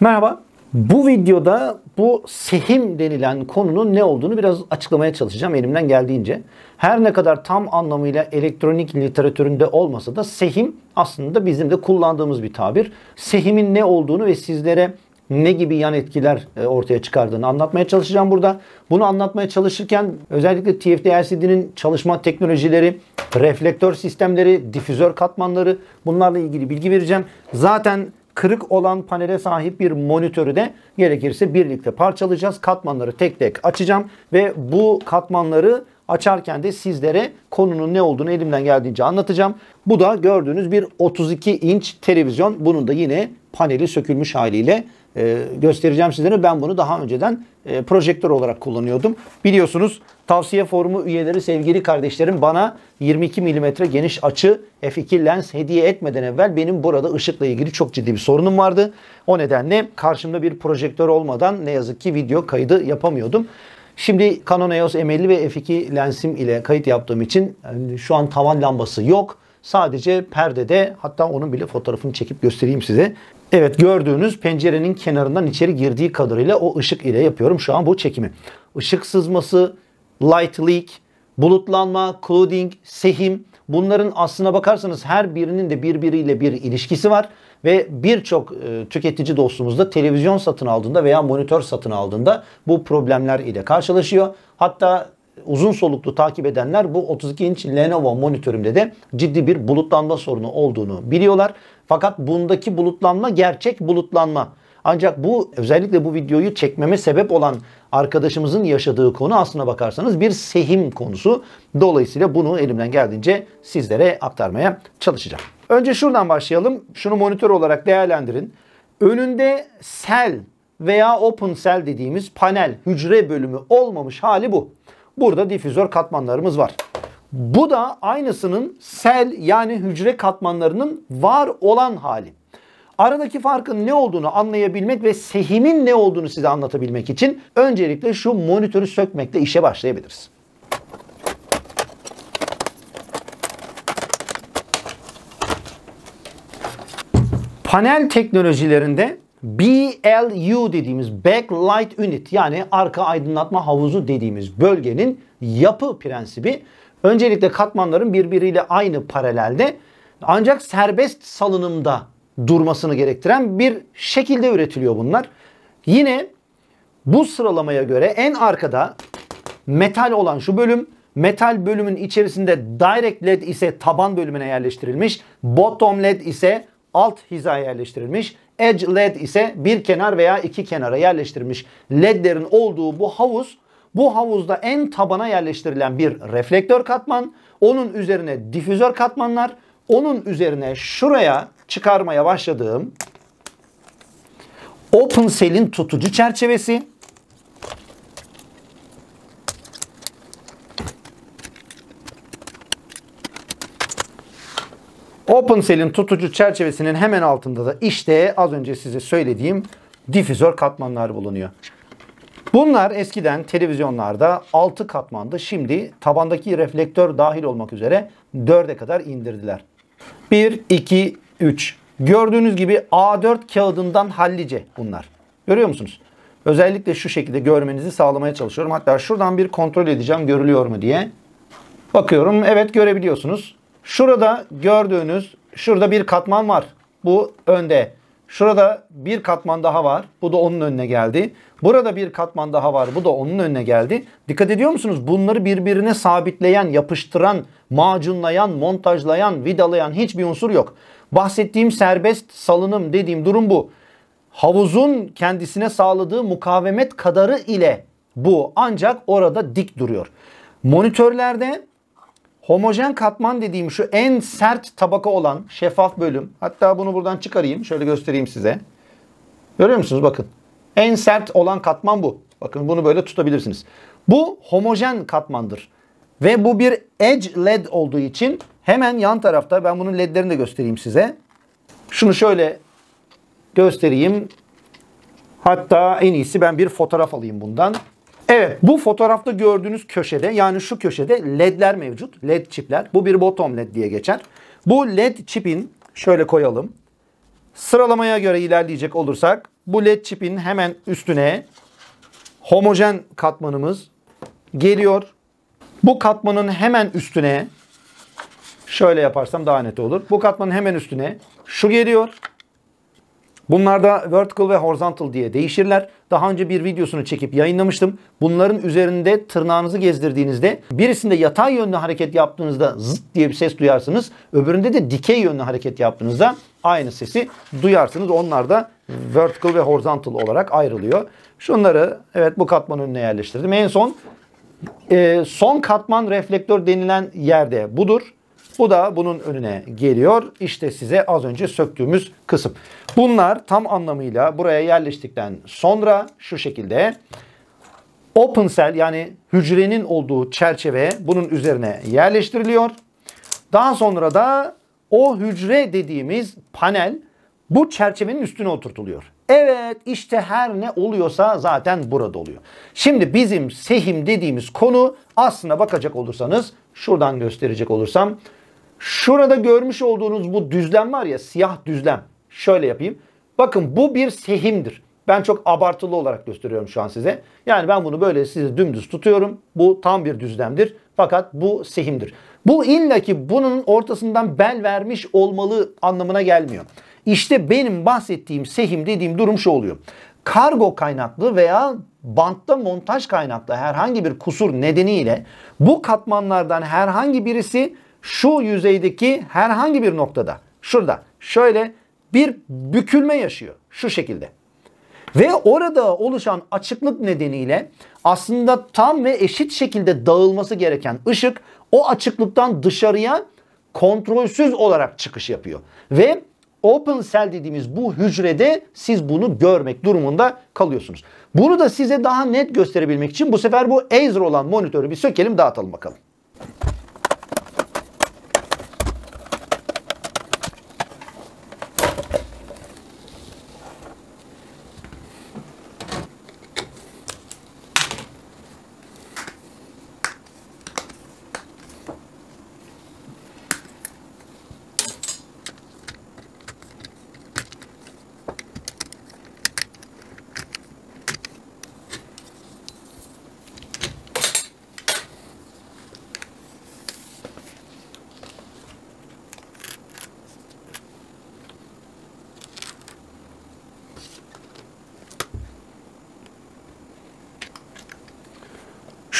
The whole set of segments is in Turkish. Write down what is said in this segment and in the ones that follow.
Merhaba. Bu videoda bu sehim denilen konunun ne olduğunu biraz açıklamaya çalışacağım elimden geldiğince. Her ne kadar tam anlamıyla elektronik literatüründe olmasa da sehim aslında bizim de kullandığımız bir tabir. Sehimin ne olduğunu ve sizlere ne gibi yan etkiler e, ortaya çıkardığını anlatmaya çalışacağım burada. Bunu anlatmaya çalışırken özellikle TFT-LCD'nin çalışma teknolojileri, reflektör sistemleri, difüzör katmanları bunlarla ilgili bilgi vereceğim. Zaten kırık olan panele sahip bir monitörü de gerekirse birlikte parçalayacağız. Katmanları tek tek açacağım ve bu katmanları açarken de sizlere konunun ne olduğunu elimden geldiğince anlatacağım. Bu da gördüğünüz bir 32 inç televizyon. Bunun da yine paneli sökülmüş haliyle e, göstereceğim sizlere. Ben bunu daha önceden e, projektör olarak kullanıyordum. Biliyorsunuz tavsiye forumu üyeleri sevgili kardeşlerim bana 22 mm geniş açı f2 lens hediye etmeden evvel benim burada ışıkla ilgili çok ciddi bir sorunum vardı. O nedenle karşımda bir projektör olmadan ne yazık ki video kaydı yapamıyordum. Şimdi Canon EOS M50 ve f2 lensim ile kayıt yaptığım için yani şu an tavan lambası yok. Sadece perdede hatta onun bile fotoğrafını çekip göstereyim size. Evet gördüğünüz pencerenin kenarından içeri girdiği kadarıyla o ışık ile yapıyorum şu an bu çekimi. Işık sızması, light leak, bulutlanma, clouding, sehim bunların aslına bakarsanız her birinin de birbiriyle bir ilişkisi var. Ve birçok e, tüketici dostumuz da televizyon satın aldığında veya monitör satın aldığında bu problemler ile karşılaşıyor. Hatta uzun soluklu takip edenler bu 32 inç Lenovo monitörümde de ciddi bir bulutlanma sorunu olduğunu biliyorlar. Fakat bundaki bulutlanma gerçek bulutlanma. Ancak bu özellikle bu videoyu çekmeme sebep olan arkadaşımızın yaşadığı konu aslına bakarsanız bir sehim konusu. Dolayısıyla bunu elimden geldiğince sizlere aktarmaya çalışacağım. Önce şuradan başlayalım. Şunu monitör olarak değerlendirin. Önünde sel veya open cell dediğimiz panel hücre bölümü olmamış hali bu. Burada difüzör katmanlarımız var. Bu da aynısının sel yani hücre katmanlarının var olan hali. Aradaki farkın ne olduğunu anlayabilmek ve sehimin ne olduğunu size anlatabilmek için öncelikle şu monitörü sökmekle işe başlayabiliriz. Panel teknolojilerinde BLU dediğimiz Backlight Unit yani arka aydınlatma havuzu dediğimiz bölgenin yapı prensibi öncelikle katmanların birbiriyle aynı paralelde ancak serbest salınımda durmasını gerektiren bir şekilde üretiliyor bunlar. Yine bu sıralamaya göre en arkada metal olan şu bölüm metal bölümün içerisinde direct led ise taban bölümüne yerleştirilmiş, bottom led ise alt hizaya yerleştirilmiş. Edge led ise bir kenar veya iki kenara yerleştirilmiş ledlerin olduğu bu havuz bu havuzda en tabana yerleştirilen bir reflektör katman, onun üzerine difüzör katmanlar, onun üzerine şuraya çıkarmaya başladığım open cell'in tutucu çerçevesi OpenCell'in tutucu çerçevesinin hemen altında da işte az önce size söylediğim difüzör katmanlar bulunuyor. Bunlar eskiden televizyonlarda 6 katmandı. Şimdi tabandaki reflektör dahil olmak üzere 4'e kadar indirdiler. 1, 2, 3. Gördüğünüz gibi A4 kağıdından hallice bunlar. Görüyor musunuz? Özellikle şu şekilde görmenizi sağlamaya çalışıyorum. Hatta şuradan bir kontrol edeceğim görülüyor mu diye. Bakıyorum evet görebiliyorsunuz. Şurada gördüğünüz şurada bir katman var. Bu önde. Şurada bir katman daha var. Bu da onun önüne geldi. Burada bir katman daha var. Bu da onun önüne geldi. Dikkat ediyor musunuz? Bunları birbirine sabitleyen, yapıştıran, macunlayan, montajlayan, vidalayan hiçbir unsur yok. Bahsettiğim serbest salınım dediğim durum bu. Havuzun kendisine sağladığı mukavemet kadarı ile bu ancak orada dik duruyor. Monitörlerde Homojen katman dediğim şu en sert tabaka olan şeffaf bölüm. Hatta bunu buradan çıkarayım. Şöyle göstereyim size. Görüyor musunuz? Bakın. En sert olan katman bu. Bakın bunu böyle tutabilirsiniz. Bu homojen katmandır. Ve bu bir edge led olduğu için hemen yan tarafta ben bunun ledlerini de göstereyim size. Şunu şöyle göstereyim. Hatta en iyisi ben bir fotoğraf alayım bundan. Evet bu fotoğrafta gördüğünüz köşede yani şu köşede ledler mevcut. Led çipler. Bu bir bottom led diye geçer. Bu led çipin şöyle koyalım. Sıralamaya göre ilerleyecek olursak bu led çipin hemen üstüne homojen katmanımız geliyor. Bu katmanın hemen üstüne şöyle yaparsam daha net olur. Bu katmanın hemen üstüne şu geliyor. Bunlar da vertical ve horizontal diye değişirler. Daha önce bir videosunu çekip yayınlamıştım. Bunların üzerinde tırnağınızı gezdirdiğinizde birisinde yatay yönlü hareket yaptığınızda zıt diye bir ses duyarsınız. Öbüründe de dikey yönlü hareket yaptığınızda aynı sesi duyarsınız. Onlar da vertical ve horizontal olarak ayrılıyor. Şunları evet bu katmanın önüne yerleştirdim. En son e, son katman reflektör denilen yerde budur. Bu da bunun önüne geliyor. İşte size az önce söktüğümüz kısım. Bunlar tam anlamıyla buraya yerleştikten sonra şu şekilde open cell yani hücrenin olduğu çerçeve bunun üzerine yerleştiriliyor. Daha sonra da o hücre dediğimiz panel bu çerçevenin üstüne oturtuluyor. Evet işte her ne oluyorsa zaten burada oluyor. Şimdi bizim sehim dediğimiz konu aslına bakacak olursanız şuradan gösterecek olursam Şurada görmüş olduğunuz bu düzlem var ya siyah düzlem. Şöyle yapayım. Bakın bu bir sehimdir. Ben çok abartılı olarak gösteriyorum şu an size. Yani ben bunu böyle size dümdüz tutuyorum. Bu tam bir düzlemdir. Fakat bu sehimdir. Bu illaki bunun ortasından bel vermiş olmalı anlamına gelmiyor. İşte benim bahsettiğim sehim dediğim durum şu oluyor. Kargo kaynaklı veya bantta montaj kaynaklı herhangi bir kusur nedeniyle bu katmanlardan herhangi birisi şu yüzeydeki herhangi bir noktada şurada şöyle bir bükülme yaşıyor şu şekilde. Ve orada oluşan açıklık nedeniyle aslında tam ve eşit şekilde dağılması gereken ışık o açıklıktan dışarıya kontrolsüz olarak çıkış yapıyor. Ve open cell dediğimiz bu hücrede siz bunu görmek durumunda kalıyorsunuz. Bunu da size daha net gösterebilmek için bu sefer bu Acer olan monitörü bir sökelim dağıtalım bakalım.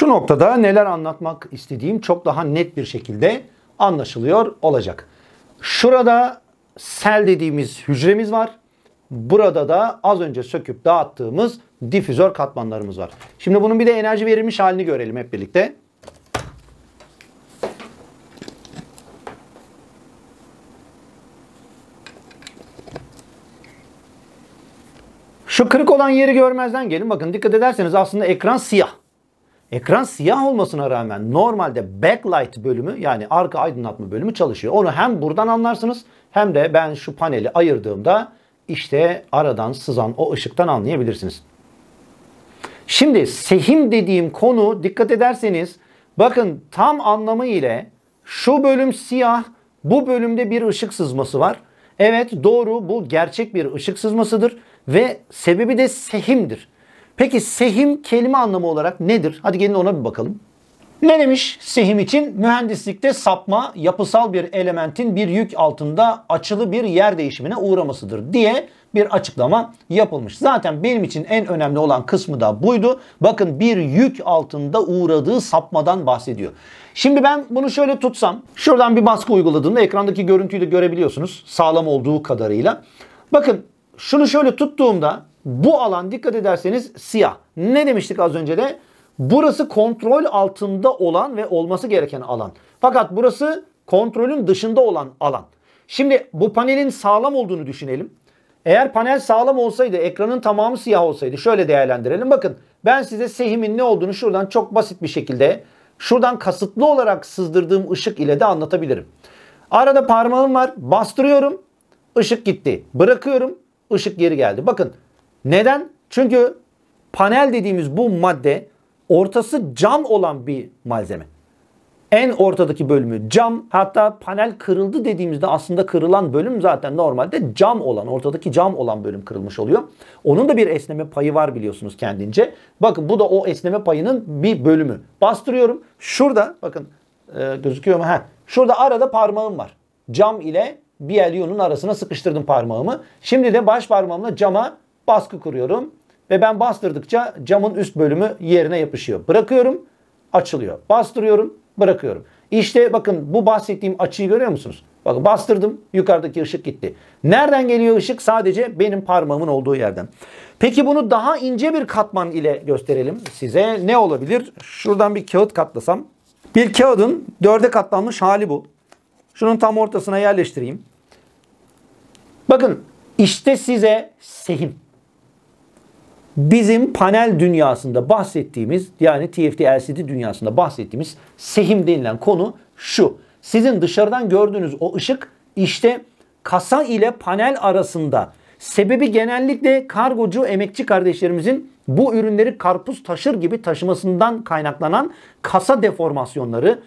Şu noktada neler anlatmak istediğim çok daha net bir şekilde anlaşılıyor olacak. Şurada sel dediğimiz hücremiz var. Burada da az önce söküp dağıttığımız difüzör katmanlarımız var. Şimdi bunun bir de enerji verilmiş halini görelim hep birlikte. Şu kırık olan yeri görmezden gelin. Bakın dikkat ederseniz aslında ekran siyah. Ekran siyah olmasına rağmen normalde backlight bölümü yani arka aydınlatma bölümü çalışıyor. Onu hem buradan anlarsınız hem de ben şu paneli ayırdığımda işte aradan sızan o ışıktan anlayabilirsiniz. Şimdi sehim dediğim konu dikkat ederseniz bakın tam anlamı ile şu bölüm siyah bu bölümde bir ışık sızması var. Evet doğru bu gerçek bir ışık sızmasıdır ve sebebi de sehimdir. Peki sehim kelime anlamı olarak nedir? Hadi gelin ona bir bakalım. Ne demiş sehim için? Mühendislikte sapma yapısal bir elementin bir yük altında açılı bir yer değişimine uğramasıdır diye bir açıklama yapılmış. Zaten benim için en önemli olan kısmı da buydu. Bakın bir yük altında uğradığı sapmadan bahsediyor. Şimdi ben bunu şöyle tutsam şuradan bir baskı uyguladığımda ekrandaki görüntüyü de görebiliyorsunuz sağlam olduğu kadarıyla. Bakın şunu şöyle tuttuğumda bu alan dikkat ederseniz siyah. Ne demiştik az önce de? Burası kontrol altında olan ve olması gereken alan. Fakat burası kontrolün dışında olan alan. Şimdi bu panelin sağlam olduğunu düşünelim. Eğer panel sağlam olsaydı, ekranın tamamı siyah olsaydı şöyle değerlendirelim. Bakın ben size sehimin ne olduğunu şuradan çok basit bir şekilde şuradan kasıtlı olarak sızdırdığım ışık ile de anlatabilirim. Arada parmağım var bastırıyorum ışık gitti. Bırakıyorum ışık geri geldi. Bakın neden? Çünkü panel dediğimiz bu madde ortası cam olan bir malzeme. En ortadaki bölümü cam hatta panel kırıldı dediğimizde aslında kırılan bölüm zaten normalde cam olan ortadaki cam olan bölüm kırılmış oluyor. Onun da bir esneme payı var biliyorsunuz kendince. Bakın bu da o esneme payının bir bölümü. Bastırıyorum. Şurada bakın e, gözüküyor mu? Heh. Şurada arada parmağım var. Cam ile bir elyonun arasına sıkıştırdım parmağımı. Şimdi de baş parmağımla cama baskı kuruyorum ve ben bastırdıkça camın üst bölümü yerine yapışıyor. Bırakıyorum, açılıyor. Bastırıyorum, bırakıyorum. İşte bakın bu bahsettiğim açıyı görüyor musunuz? Bakın bastırdım, yukarıdaki ışık gitti. Nereden geliyor ışık? Sadece benim parmağımın olduğu yerden. Peki bunu daha ince bir katman ile gösterelim size. Ne olabilir? Şuradan bir kağıt katlasam. Bir kağıdın dörde katlanmış hali bu. Şunun tam ortasına yerleştireyim. Bakın işte size sehim bizim panel dünyasında bahsettiğimiz yani TFT LCD dünyasında bahsettiğimiz sehim denilen konu şu. Sizin dışarıdan gördüğünüz o ışık işte kasa ile panel arasında. Sebebi genellikle kargocu emekçi kardeşlerimizin bu ürünleri karpuz taşır gibi taşımasından kaynaklanan kasa deformasyonları,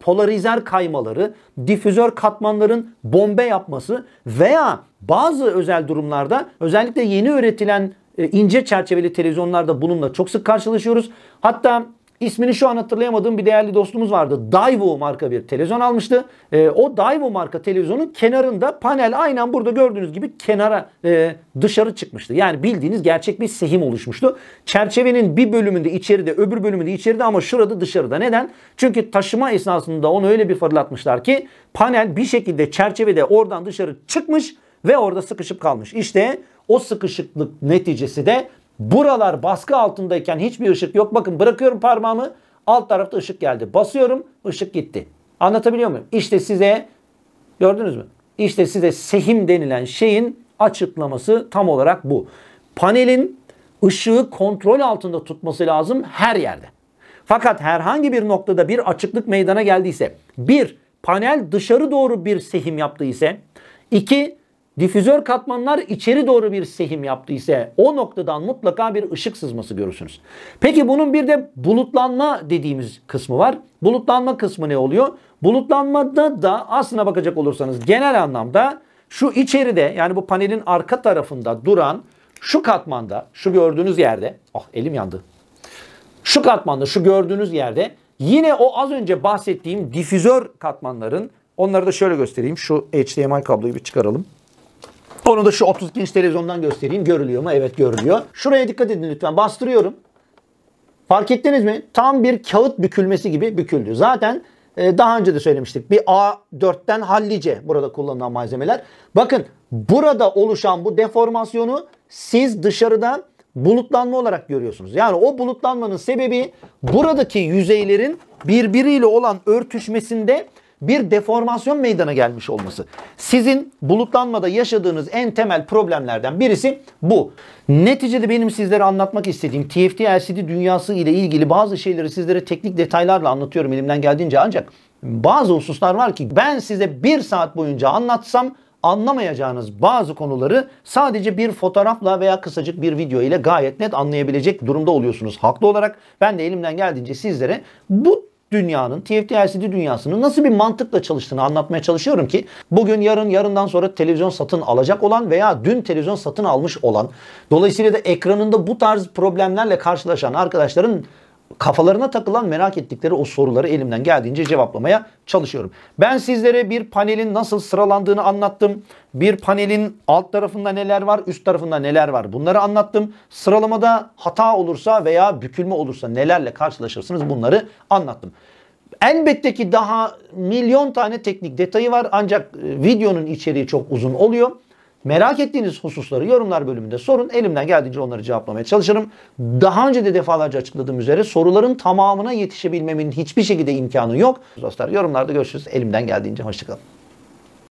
polarizer kaymaları, difüzör katmanların bombe yapması veya bazı özel durumlarda özellikle yeni üretilen e, ince çerçeveli televizyonlarda bununla çok sık karşılaşıyoruz. Hatta ismini şu an hatırlayamadığım bir değerli dostumuz vardı. DAIVO marka bir televizyon almıştı. E, o DAIVO marka televizyonun kenarında panel aynen burada gördüğünüz gibi kenara e, dışarı çıkmıştı. Yani bildiğiniz gerçek bir sehim oluşmuştu. Çerçevenin bir bölümünde içeride öbür bölümünde içeride ama şurada dışarıda. Neden? Çünkü taşıma esnasında onu öyle bir fırlatmışlar ki panel bir şekilde çerçevede oradan dışarı çıkmış ve orada sıkışıp kalmış. İşte o sıkışıklık neticesi de buralar baskı altındayken hiçbir ışık yok. Bakın bırakıyorum parmağımı alt tarafta ışık geldi. Basıyorum ışık gitti. Anlatabiliyor muyum? İşte size gördünüz mü? İşte size sehim denilen şeyin açıklaması tam olarak bu. Panelin ışığı kontrol altında tutması lazım her yerde. Fakat herhangi bir noktada bir açıklık meydana geldiyse, bir panel dışarı doğru bir sehim yaptıysa, iki difüzör katmanlar içeri doğru bir sehim yaptı ise o noktadan mutlaka bir ışık sızması görürsünüz. Peki bunun bir de bulutlanma dediğimiz kısmı var. Bulutlanma kısmı ne oluyor? Bulutlanmada da aslına bakacak olursanız genel anlamda şu içeride yani bu panelin arka tarafında duran şu katmanda şu gördüğünüz yerde ah oh, elim yandı. Şu katmanda şu gördüğünüz yerde yine o az önce bahsettiğim difüzör katmanların onları da şöyle göstereyim. Şu HDMI kabloyu bir çıkaralım. Onu da şu 32 inç televizyondan göstereyim. Görülüyor mu? Evet görülüyor. Şuraya dikkat edin lütfen. Bastırıyorum. Fark ettiniz mi? Tam bir kağıt bükülmesi gibi büküldü. Zaten e, daha önce de söylemiştik. Bir A4'ten hallice burada kullanılan malzemeler. Bakın burada oluşan bu deformasyonu siz dışarıdan bulutlanma olarak görüyorsunuz. Yani o bulutlanmanın sebebi buradaki yüzeylerin birbiriyle olan örtüşmesinde bir deformasyon meydana gelmiş olması. Sizin bulutlanmada yaşadığınız en temel problemlerden birisi bu. Neticede benim sizlere anlatmak istediğim TFT LCD dünyası ile ilgili bazı şeyleri sizlere teknik detaylarla anlatıyorum elimden geldiğince ancak bazı hususlar var ki ben size bir saat boyunca anlatsam anlamayacağınız bazı konuları sadece bir fotoğrafla veya kısacık bir video ile gayet net anlayabilecek durumda oluyorsunuz. Haklı olarak ben de elimden geldiğince sizlere bu dünyanın, TFT LCD dünyasının nasıl bir mantıkla çalıştığını anlatmaya çalışıyorum ki bugün yarın yarından sonra televizyon satın alacak olan veya dün televizyon satın almış olan dolayısıyla da ekranında bu tarz problemlerle karşılaşan arkadaşların kafalarına takılan merak ettikleri o soruları elimden geldiğince cevaplamaya çalışıyorum. Ben sizlere bir panelin nasıl sıralandığını anlattım. Bir panelin alt tarafında neler var, üst tarafında neler var bunları anlattım. Sıralamada hata olursa veya bükülme olursa nelerle karşılaşırsınız bunları anlattım. Elbette ki daha milyon tane teknik detayı var ancak e, videonun içeriği çok uzun oluyor. Merak ettiğiniz hususları yorumlar bölümünde sorun. Elimden geldiğince onları cevaplamaya çalışırım. Daha önce de defalarca açıkladığım üzere soruların tamamına yetişebilmemin hiçbir şekilde imkanı yok. Dostlar yorumlarda görüşürüz. Elimden geldiğince hoşçakalın.